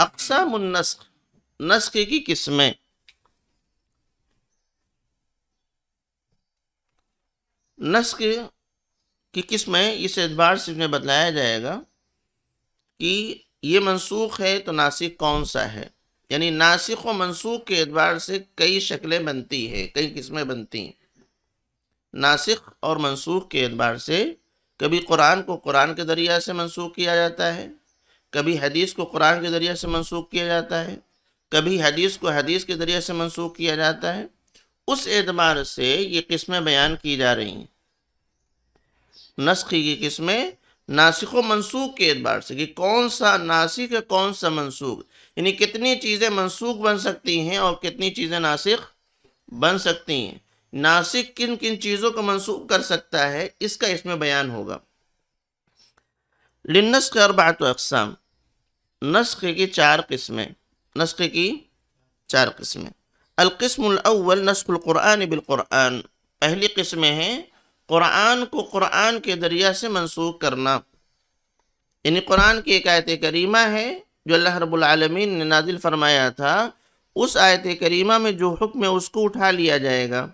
अकसाम नस्क नस्क की किस्में नस्क की किस्में इस एतबार से इसमें बताया जाएगा कि ये मनसूख है तो नासिक कौन सा है यानी नासिक व मनसूख के एतबार से कई शक्लें बनती है कई किस्में बनती हैं नासिक और मनसूख के एतबार से कभी कुरान को कुरान के दरिया से मनसूख किया जाता है कभी हदीस को कुरान के ज़रिए से मनसूख किया जाता है कभी हदीस को हदीस के ज़रिए से मनसूख किया जाता है उस एतबार से ये किस्में बयान की जा रही हैं नस्खी की किस्में नासिक व मनसूख के एतबार से कि कौन सा नासिक है कौन सा मनसूख यानी कितनी चीज़ें मनसूख बन सकती हैं और कितनी चीज़ें नासिक बन सकती हैं नासिक किन किन चीज़ों को मनसूख कर सकता है इसका इसमें बयान होगा लिनस के अरबात अकसाम नस्ख़ की चार किस्में नस्ख़ की चार किस्में अलकस्मल नस्क़ुल्क़ुरान बिलकुरान पहली किस्में हैं क़ुरान को क़ुरान के दरिया से मनसूख करना यानी क़ुरान की एक आयत करीमा है जो अल्लाह रबालमीन ने नाजिल फरमाया था उस आयत करीमा में जो हुक्म है उसको उठा लिया जाएगा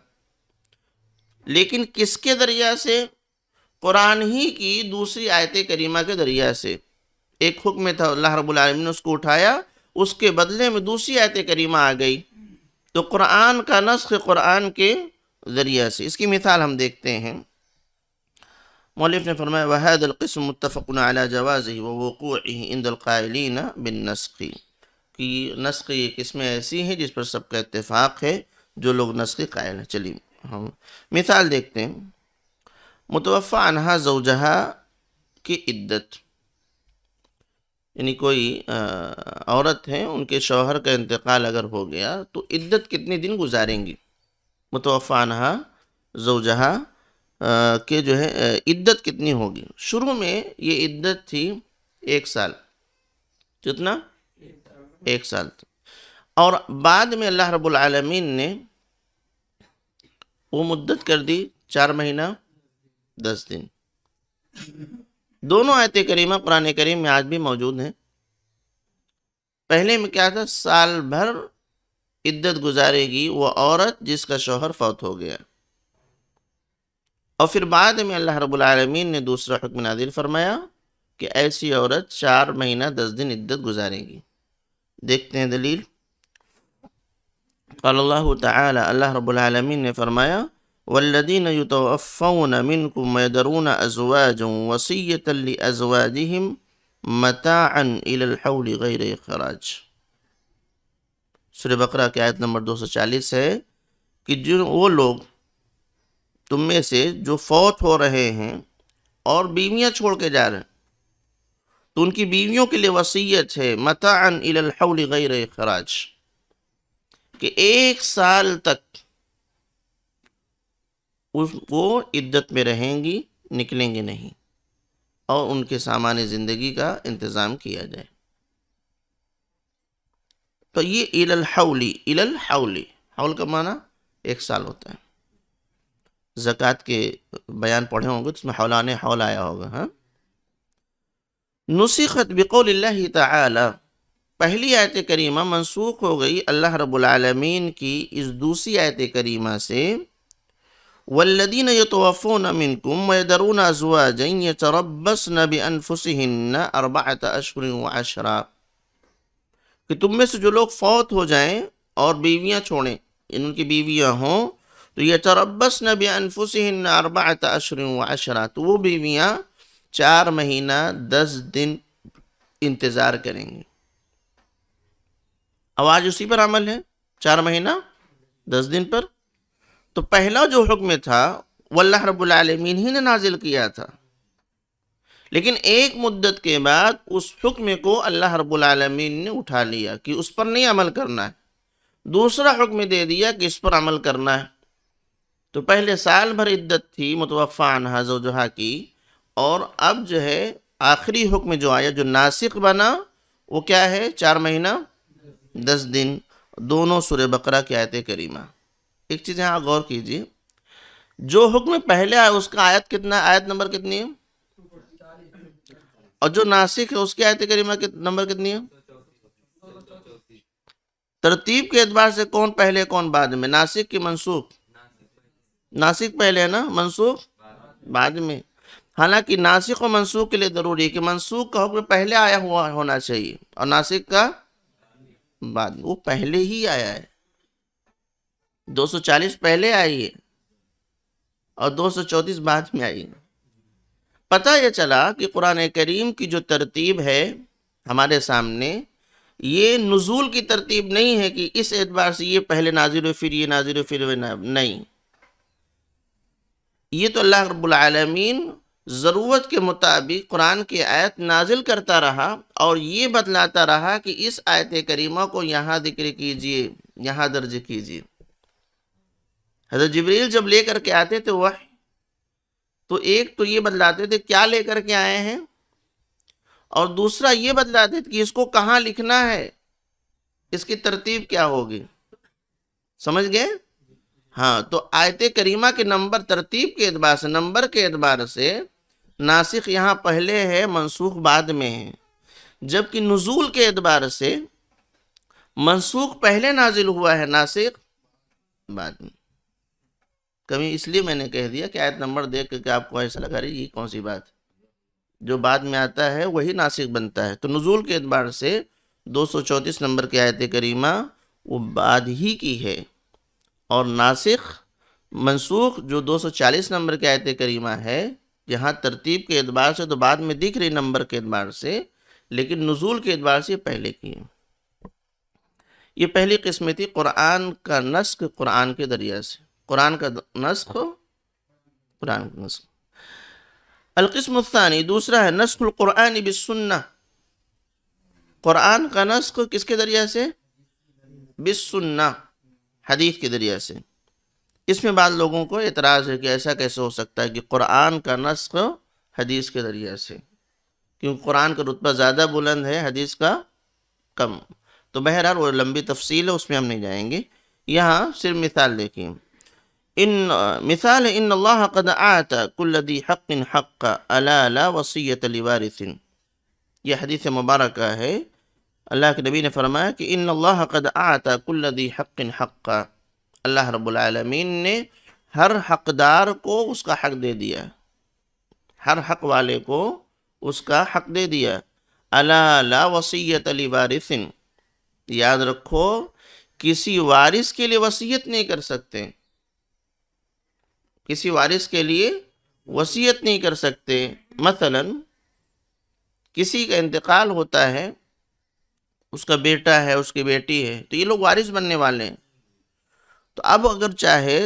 लेकिन किसके दरिया से क़ुरान ही की दूसरी आयत करीमा के दरिया से एक हुक्म में था अल्लाह रबालमीन ने उसको उठाया उसके बदले में दूसरी आयत करीमा आ गई तो कुरान का नस्ख कुरान के ज़रिए से इसकी मिसाल हम देखते हैं मौलफ ने फरमाया वहदलकस्म मुतफ़न अला जवाज़ वक़ू बिन नस्खी कि नस्ख ये किस्में ऐसी हैं जिस पर सबका इतफ़ाक़ है जो लोग नस्ख कायल हैं चलिए हम मिसाल देखते हैं मुतवफ़ा अनहा जवजहा की इद्दत यानी कोई आ, औरत हैं उनके शौहर का इंतकाल अगर हो गया तो इद्दत कितने दिन गुजारेंगी मुतवाफ़ानहा जोजहा के जो है इद्दत कितनी होगी शुरू में ये इद्दत थी एक साल कितना एक साल थी और बाद में अल्लाह रब्बुल रबालमीन ने वो मुद्दत कर दी चार महीना दस दिन दोनों आयत करीमा पुराने करीम में आज भी मौजूद हैं पहले में क्या था साल भर इद्दत गुजारेगी वह औरत जिसका शोहर फौत हो गया और फिर बाद में अल्लाह रबालमीन ने दूसरा हकम नादिल फरमाया कि ऐसी औरत चार महीना दस दिन इद्दत गुजारेगी देखते हैं दलील अल्लाह ताला अल्लाह रबालमीन ने फरमाया والذين يتوفون منكم ويذرون أزواجا وصية لأزواجهم متاعا إلى الحول غير إخراج सूर्य बकरा की आयत नंबर 240 है कि जिन वो लोग तुम में से जो फौत हो रहे हैं और बीवियां छोड़ के जा रहे हैं तो उनकी बीवियों के लिए वसीयत है मतान इलहौल गैर खराज कि एक साल तक उस वो इद्दत में रहेंगी निकलेंगे नहीं और उनके सामान्य ज़िंदगी का इंतज़ाम किया जाए तो ये इलल हौली इलल हौली हौल का माना एक साल होता है ज़क़़त के बयान पढ़े होंगे तो उसमें हौलान हौल आया होगा हाँ नुसीखत बिकौल ताला पहली आयत करीमा मनसूख हो गई अल्लाह रब्बुल रबालमीन की इस दूसरी आयत करीमा से वल्लिन यतोफ़ोन मिनकुम दरून अजवाजन यतरबस नबी अनफुसन्न अरबात अशर अशरा कि तुम में से जो लोग फौत हो जाएं और बीवियां छोड़ें इन उनकी बीवियां हों तो ये तरबस नबी अनफुसिन अरबात अशर अशरा तो वो बीवियां चार महीना दस दिन इंतज़ार करेंगी आवाज़ उसी पर अमल है चार महीना दस दिन पर तो पहला जो हुक्म था अल्लाह रबालमीन ही ने नाजिल किया था लेकिन एक मुद्दत के बाद उस हुक्म को अल्लाह रबालमीन ने उठा लिया कि उस पर नहीं अमल करना है दूसरा हुक्म दे दिया कि इस पर अमल करना है तो पहले साल भर इद्दत थी मुतवफ़ा अनहा जहा की और अब जो है आखिरी हुक्म जो आया जो नासिक बना वो क्या है चार महीना दस दिन दोनों सुर बकरा की आयत करीमा एक चीज़ यहाँ गौर कीजिए जो हुक्म पहले आया उसका आयत कितना आयत नंबर कितनी है और जो नासिक है उसकी आयत करीमा कित, नंबर कितनी है तरतीब के एतबार से कौन पहले कौन बाद में नासिक की मनसूख नासिक पहले है ना मनसूख बाद में हालांकि नासिक और मनसूख के लिए ज़रूरी है कि मनसूख का हुक्म पहले आया हुआ होना चाहिए और नासिक का बाद वो पहले ही आया है 240 पहले आई है और 234 बाद में आई है पता यह चला कि कुरान करीम की जो तरतीब है हमारे सामने ये नज़ुल की तरतीब नहीं है कि इस एतबार से ये पहले नाजिर फिर ये नाजिर फिर वे नहीं ये तो अल्लाह रबालमीन ज़रूरत के मुताबिक कुरान की आयत नाजिल करता रहा और ये बतलाता रहा कि इस आयत करीमा को यहाँ जिक्र कीजिए यहाँ दर्ज कीजिए हजरत जबरील जब ले करके आते थे वह तो एक तो ये बदलाते थे क्या लेकर के आए हैं और दूसरा ये बदलाते थे कि इसको कहाँ लिखना है इसकी तरतीब क्या होगी समझ गए हाँ तो आयत करीमा के नंबर तरतीब के एतबार से नंबर के एतबार से नासिक यहाँ पहले है मनसूख बाद में है जबकि नज़ूल के अतबार से मनसूख पहले नाजिल हुआ है नासिक बाद में कभी इसलिए मैंने कह दिया कि आयत नंबर देख करके आपको ऐसा लगा रही ये कौन सी बात जो बाद में आता है वही नासिक बनता है तो नज़ुल के अतबार से दो सौ चौंतीस नंबर की आयत करीमा वो बाद ही की है और नासिक मनसूख जो दो सौ चालीस नंबर की आयत करीमा है यहाँ तरतीब के अतबार से तो बाद में दिख रही नंबर के अतबार से लेकिन नज़ुल के अतबार से पहले की है ये पहली किस्म थी क़ुरान का नस्क क़ुरान के दरिया से कुरान का नस्ख कुरान का नस्ख अलकस्मानी दूसरा है कुरान बिसन्ना कुरान का नस्ख किसके ज़रिए से बिसन्ना हदीस के ज़रिए से इसमें बाद लोगों को एतराज़ है कि ऐसा कैसे हो सकता है कि कुरान का नस्ख हदीस के ज़रिए से क्योंकि कुरान का रुतबा ज़्यादा बुलंद है हदीस का कम तो बहरहाल वो लंबी तफसील है उसमें हम नहीं जाएंगे यहाँ सिर्फ मिसाल देखिए इन मिसाल इन अल्लाह कद आता कुल्लदी हक़ हक़ अला वसीत लिवारिसिन यह हदीस मुबारक है अल्लाह के नबी ने फरमाया कि इन अल्लाह कद आता कुल्लदी हक़ हक़ अल्लाह रबालमीन ने हर हकदार को उसका हक़ दे दिया हर हक़ वाले को उसका हक़ दे दिया अला वसीत लिवारिसिन याद रखो किसी वारिस के लिए वसीयत नहीं कर सकते किसी वारिस के लिए वसीयत नहीं कर सकते मसलन किसी का इंतकाल होता है उसका बेटा है उसकी बेटी है तो ये लोग वारिस बनने वाले हैं तो अब अगर चाहे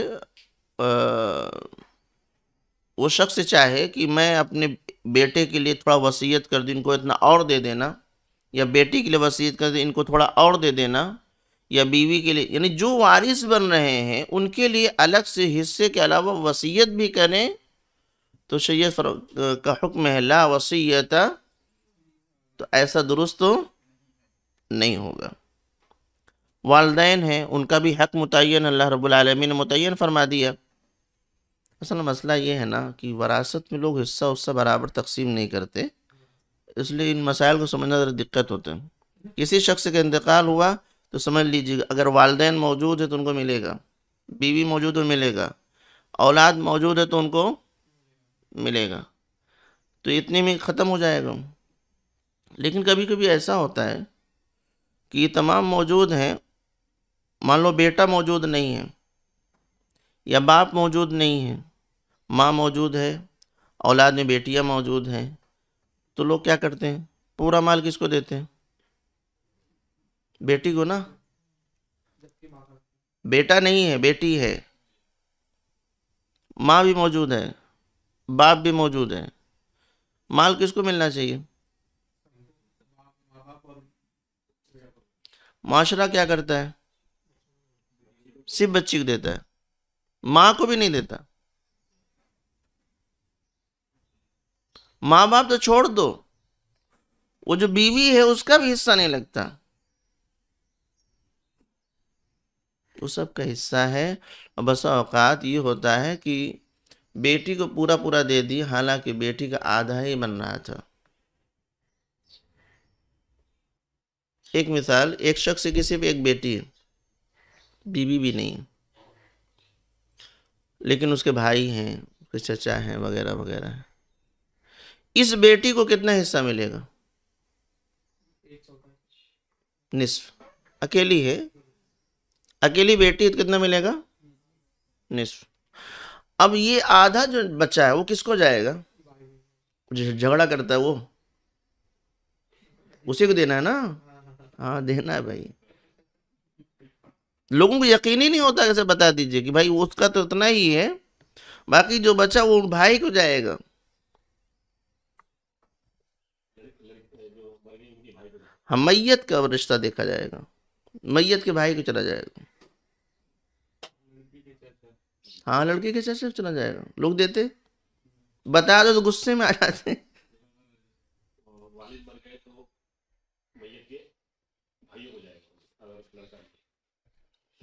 वो शख्स चाहे कि मैं अपने बेटे के लिए थोड़ा वसीयत कर दूँ इनको इतना और दे देना या बेटी के लिए वसीयत कर दूँ इनको थोड़ा और दे देना या बीवी के लिए यानी जो वारिस बन रहे हैं उनके लिए अलग से हिस्से के अलावा वसीयत भी करें तो शैयद का हुक्म है ला वसीयत तो ऐसा दुरुस्त नहीं होगा वालदेन हैं उनका भी हक मुतन अल्लाह रबालमीन ने मुतन फरमा दिया असल मसला ये है ना कि वरासत में लोग हिस्सा उससे बराबर तकसीम नहीं करते इसलिए इन मसाइल को समझना ज़रा दिक्कत होते हैं किसी शख्स का इंतकाल हुआ तो समझ लीजिएगा अगर वालदे मौजूद है तो उनको मिलेगा बीवी मौजूद है तो मिलेगा औलाद मौजूद है तो उनको मिलेगा तो इतने में ख़त्म हो जाएगा लेकिन कभी कभी ऐसा होता है कि ये तमाम मौजूद हैं मान लो बेटा मौजूद नहीं है या बाप मौजूद नहीं है माँ मौजूद है औलाद में बेटियाँ मौजूद हैं तो लोग क्या करते हैं पूरा माल किसको देते हैं बेटी को ना बेटा नहीं है बेटी है माँ भी मौजूद है बाप भी मौजूद है माल किसको मिलना चाहिए माशरा क्या करता है सिर्फ बच्ची को देता है माँ को भी नहीं देता माँ बाप तो छोड़ दो वो जो बीवी है उसका भी हिस्सा नहीं लगता वो सब का हिस्सा है और बस अवकात ये होता है कि बेटी को पूरा पूरा दे दिए हालांकि बेटी का आधा ही बन रहा था एक मिसाल एक शख्स की सिर्फ एक बेटी बीबी बीवी भी नहीं लेकिन उसके भाई हैं उसके चचा हैं वगैरह वगैरह इस बेटी को कितना हिस्सा मिलेगा निस्फ अकेली है अकेली बेटी तो कितना मिलेगा निस्फ अब ये आधा जो बच्चा है वो किसको जाएगा जो झगड़ा करता है वो उसी को देना है ना हाँ देना है भाई लोगों को यकीन ही नहीं होता कैसे बता दीजिए कि भाई उसका तो उतना ही है बाकी जो बचा वो भाई को जाएगा हम मैयत का रिश्ता देखा जाएगा मैयत के भाई को चला जाएगा हाँ लड़के के चर्चे चला जाएगा लोग देते बता दो तो गुस्से में आ जाते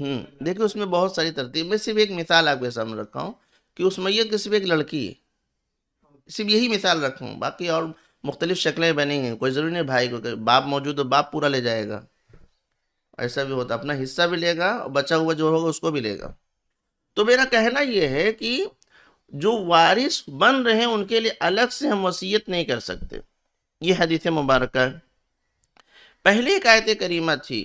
हम्म देखिए उसमें बहुत सारी तरतीब मैं सिर्फ एक मिसाल आपके सामने रखा हूँ कि उस मैयत की सिर्फ एक लड़की है सिर्फ यही मिसाल रखा हूँ बाकी और मुख्तलिफ शक्लें हैं कोई ज़रूरी नहीं भाई को बाप मौजूद तो बाप पूरा ले जाएगा ऐसा भी होता अपना हिस्सा भी लेगा और बचा हुआ जो होगा उसको भी लेगा तो मेरा कहना यह है कि जो वारिस बन रहे हैं उनके लिए अलग से हम वसीयत नहीं कर सकते ये हदीस मुबारक है पहली एक आयत करीमा थी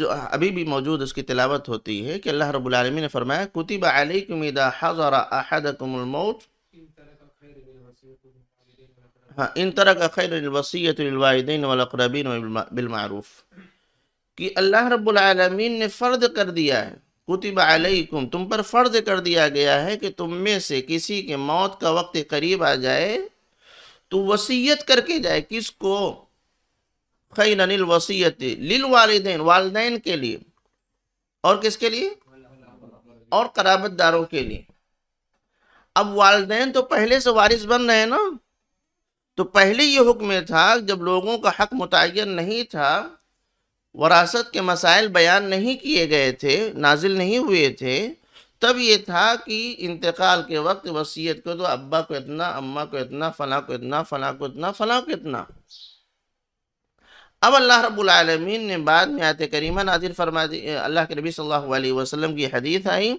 जो अभी भी मौजूद उसकी तिलावत होती है कि अल्लाह रब्बुल आलमीन ने फरमाया कुतिब अलैकुमिदा हज़रा अहदकुमुल मौत हाँ इन तरह का खैर वसीयतवालदेन वलकरबीन कि अल्लाह रब्बुल आलमीन ने फ़र्द कर दिया है कुतिब अलैकुम तुम पर फ़र्ज कर दिया गया है कि तुम में से किसी के मौत का वक्त करीब आ जाए तो वसीयत करके जाए किसको खैन अनिल वसीयत लिल वालदेन वालदेन के लिए और किसके लिए और कराबत दारों के लिए अब वालदेन तो पहले से वारिस बन रहे हैं ना तो पहले ये हुक्म था जब लोगों का हक मुतन नहीं था वरासत के मसाइल बयान नहीं किए गए थे नाजिल नहीं हुए थे तब ये था कि इंतकाल के वक्त वसीयत को तो अब्बा को इतना अम्मा को इतना फ़ला को इतना फ़ला को इतना फ़ला को इतना अब अल्लाह रबालमीन ने बाद में आते करीमा नादिर फरमा दी अल्लाह के नबी सल्लल्लाहु अलैहि वसल्लम की हदीस आई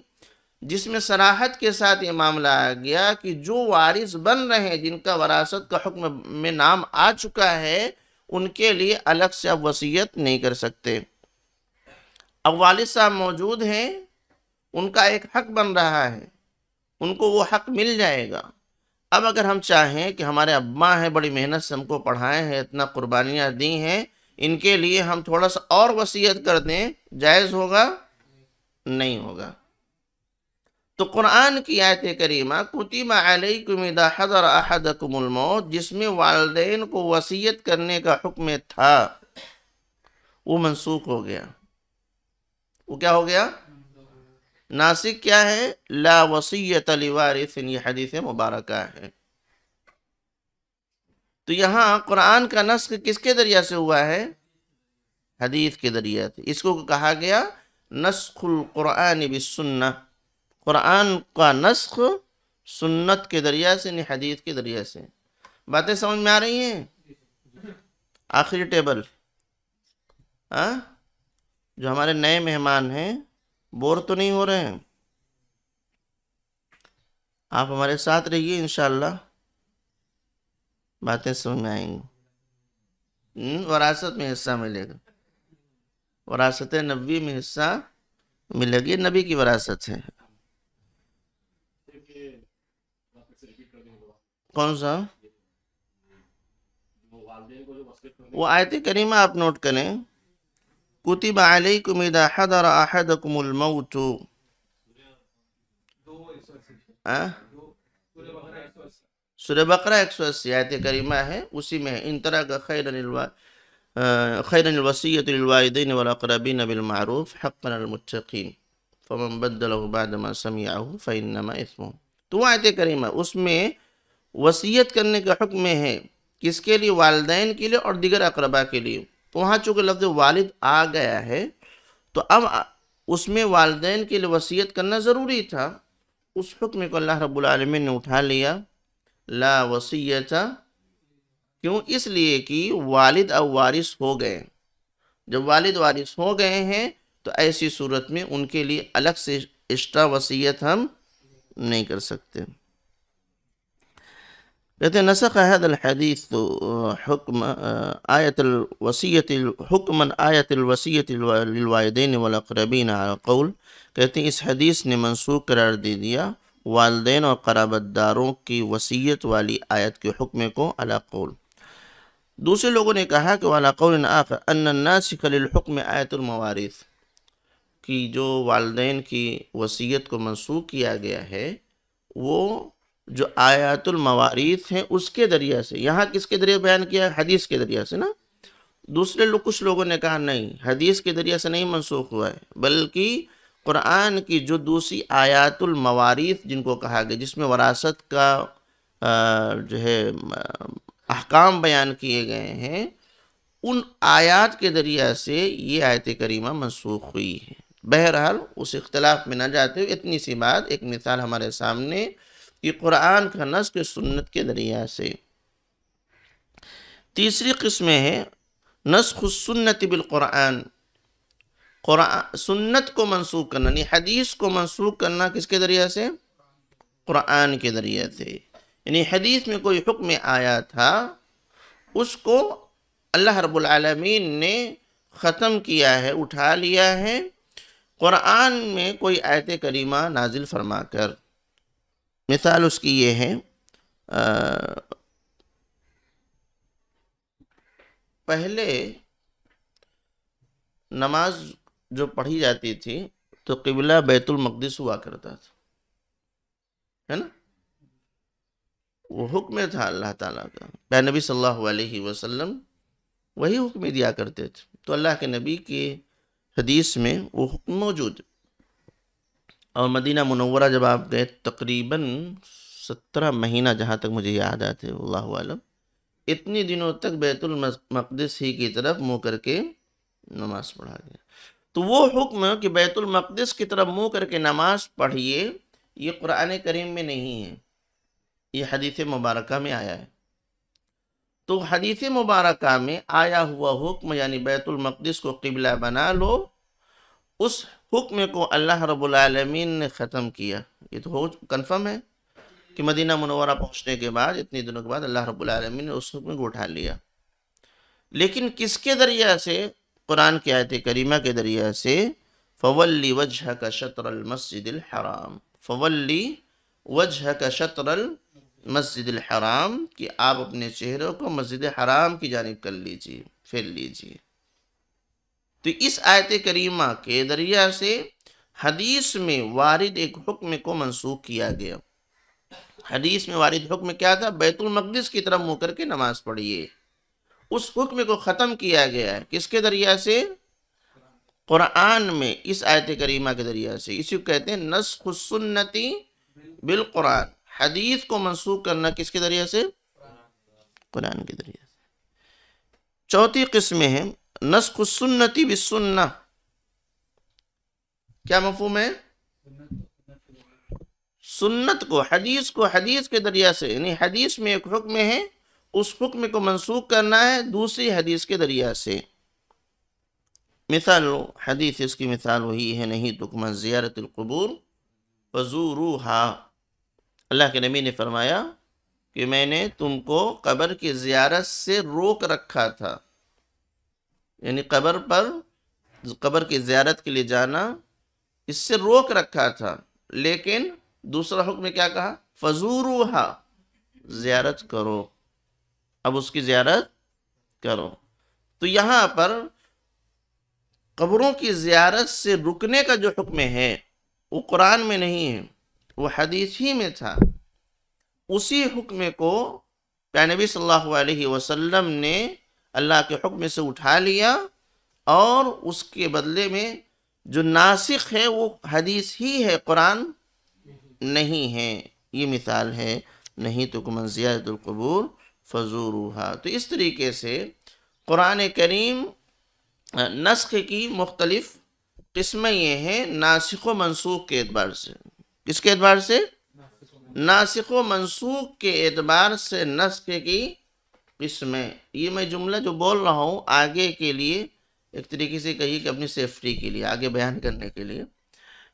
जिसमें सराहत के साथ ये मामला आ गया कि जो वारिस बन रहे हैं जिनका वरासत का हुक्म में नाम आ चुका है उनके लिए अलग से अब वसीयत नहीं कर सकते अब वालिद साहब मौजूद हैं उनका एक हक बन रहा है उनको वो हक मिल जाएगा अब अगर हम चाहें कि हमारे अब्बा हैं बड़ी मेहनत से हमको पढ़ाए हैं इतना कुर्बानियाँ दी हैं इनके लिए हम थोड़ा सा और वसीयत कर दें जायज़ होगा नहीं होगा तो कुरान की आयत करीमा कुतिबा हजर अहद अहदकुमौत जिसमें वालदेन को वसीयत करने का हुक्म था वो मनसूख हो गया वो क्या हो गया नासिक क्या है ला वसीयत वारिसन हदीस मुबारक है तो यहाँ कुरान का नस्क किसके दरिया से हुआ है हदीस के दरिया से इसको कहा गया नस्खुल कुरान बिस्सुन्ना कुरान का नस्ख सुन्नत के दरिया से नहीं हदीत के दरिया से बातें समझ में आ रही हैं आखिरी टेबल आ? हाँ? जो हमारे नए मेहमान हैं बोर तो नहीं हो रहे हैं आप हमारे साथ रहिए इन बातें समझ में आएंगी हम्म, वरासत में हिस्सा मिलेगा वरासत नबी में हिस्सा मिलेगी नबी की वरासत है کون سا وہ آیت کریمہ آپ نوٹ اذا حضر أحدكم الموت سورہ بقرہ 180 آیت کریمہ ہے اسی میں ہے ان طرح کا خیر خیر الوصیت للوائدین والاقربین بالمعروف حقا المتقین فمن بدله بعد ما سمعه فانما اثمه تو آیت کریمہ اس میں वसीयत करने का हुक्म है किसके लिए वालदेन के लिए और दिगर अकरबा के लिए तो वहाँ चूँकि लफ्ज़ वालिद आ गया है तो अब उसमें वालदेन के लिए वसीयत करना ज़रूरी था उस हुक्म को अल्लाह रब्लम ने उठा लिया ला वसीयत क्यों इसलिए कि वालिद अब वारिस हो गए जब वालिद वारिस हो गए हैं तो ऐसी सूरत में उनके लिए अलग से एक्स्ट्रा वसीयत हम नहीं कर सकते لذلك نسخ هذا الحديث آه، حكم آه، آية الوصية حكما آية الوصية للوالدين والأقربين على القول كتي اس حديث نے منسوخ قرار دے دیا والدین اور قرابت داروں کی وصیت والی آیت کے حکم کو على قول دوسرے لوگوں نے کہا کہ على قول آخر ان الناسخ للحکم آية الموارث کی جو والدين کی وصیت کو منسوخ کیا گیا ہے وہ जो आयातुल मवारीस हैं उसके ज़रिए से यहाँ किसके ज़रिए बयान किया है हदीस के ज़रिए से ना दूसरे लोग कुछ लोगों ने कहा नहीं हदीस के ज़रिए से नहीं मनसूख हुआ है बल्कि कुरान की जो दूसरी आयातुल मवारीस जिनको कहा गया जिसमें वरासत का जो है अहकाम बयान किए गए हैं उन आयात के ज़रिए से ये आयत करीमा मनसूख हुई है बहरहाल उस इख्तलाफ में ना जाते हुए इतनी सी बात एक मिसाल हमारे सामने कि कुरान का नस्क सुन्नत के दरिया से तीसरी किस्में है नस्ख सुन्नत बिलकुरान कुरान सुन्नत को मनसूख करना यानी हदीस को मनसूख करना किसके दरिया से कुरान के दरिया से यानी हदीस में कोई हुक्म आया था उसको अल्लाह रब्बुल रबालमीन ने ख़त्म किया है उठा लिया है क़ुरान में कोई आयत करीमा नाजिल फरमा कर मिसाल उसकी ये है आ, पहले नमाज जो पढ़ी जाती थी तो किबला बैतुल मकदस हुआ करता था है ना वो हुक्म था अल्लाह ताला का प्या नबी सल्लल्लाहु अलैहि वसल्लम वही हुक्म दिया करते थे तो अल्लाह के नबी के हदीस में वो हुक्म मौजूद है और मदीना मुनवरा जब आप गए तकरीबन सत्रह महीना जहाँ तक मुझे याद आते आलम इतने दिनों तक बैतुल मकदस ही की तरफ मुँह करके नमाज़ पढ़ा गया तो वो हुक्म कि बैतुल मकदस की तरफ मुँह करके नमाज पढ़िए ये कुरान करीम में नहीं है ये हदीस मुबारक में आया है तो हदीस मुबारक में आया हुआ हुक्म यानी बैतुल मकदस को किबला बना लो उस हुक्म को अल्लाह रबालमीन ने ख़त्म किया ये तो हो कन्फर्म है कि मदीना मनोवरा पहुँचने के बाद इतने दिनों के बाद अल्लाह रबालमीन ने उस हुक्म को उठा लिया लेकिन किसके दरिया से कुरान के आयत करीमा के दरिया से फ़वल्ली वजह का शतर हराम फ़वल्ली वजह का शतरल मस्जिद हराम कि आप अपने चेहरों को मस्जिद हराम की जानब कर लीजिए फेर लीजिए तो इस आयत करीमा के दरिया से हदीस में वारिद एक हुक्म को मनसूख किया गया हदीस में वारिद हुक्म क्या था बैतुलमकदस की तरफ मुँह करके नमाज पढ़िए उस हुक्म को ख़त्म किया गया है किसके दरिया से क़ुरान में इस आयत करीमा के दरिया से इसी को कहते हैं नसखुसन्नति बिलकुरान हदीस को मनसूख करना किसके दरिया से कुरान के दरिया से चौथी किस्में है भी सुन्ना क्या मफहम है सुन्नत को हदीस को हदीस के दरिया से यानी हदीस में एक हुक्म है उस हुक्म को मनसूख करना है दूसरी हदीस के दरिया से मिसाल हदीस इसकी मिसाल वही है नहीं तो कुमन ज़ियारतकबूर हा अल्लाह के नबी ने फरमाया कि मैंने तुमको कब्र की ज़ियारत से रोक रखा था यानी कब्र पर कब्र की ज्यारत के लिए जाना इससे रोक रखा था लेकिन दूसरा हुक्म क्या कहा फजूरूहा ज्यारत करो अब उसकी ज्यारत करो तो यहाँ पर कब्रों की ज्यारत से रुकने का जो हुक्म है वो कुरान में नहीं है वो हदीस ही में था उसी हुक्म को प्यानबी सल्लल्लाहु अलैहि वसल्लम ने अल्लाह के हुक्म से उठा लिया और उसके बदले में जो नासिक है वो हदीस ही है कुरान नहीं है ये मिसाल है नहीं तो कुमन ज़ियातुलकबूर फजूरूहा तो इस तरीके से कुरान करीम नस्ख की मुख्तलिफ किस्में ये हैं नासिक व मनसूख के एतबार से किसके एतबार से नासिक व मनसूख के एतबार से नस्ख की इसमें ये मैं जुमला जो बोल रहा हूँ आगे के लिए एक तरीके से कहिए कि अपनी सेफ्टी के लिए आगे बयान करने के लिए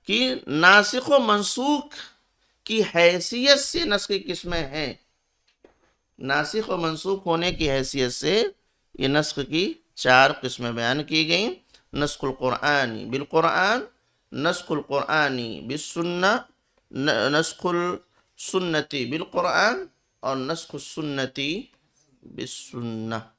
कि नासिक व मनसूख की हैसियत से नस्ख की किस्में हैं नासिक व मनसूख होने की हैसियत से ये नस्ख की चार किस्में बयान की गई नस्कुलक़ुरानी बिलकुरान नस्कुलक़ुरानी बिसन्ना नस्कुल सुन्नति बिलकुरान और नस्कुल सुन्नति 别说了。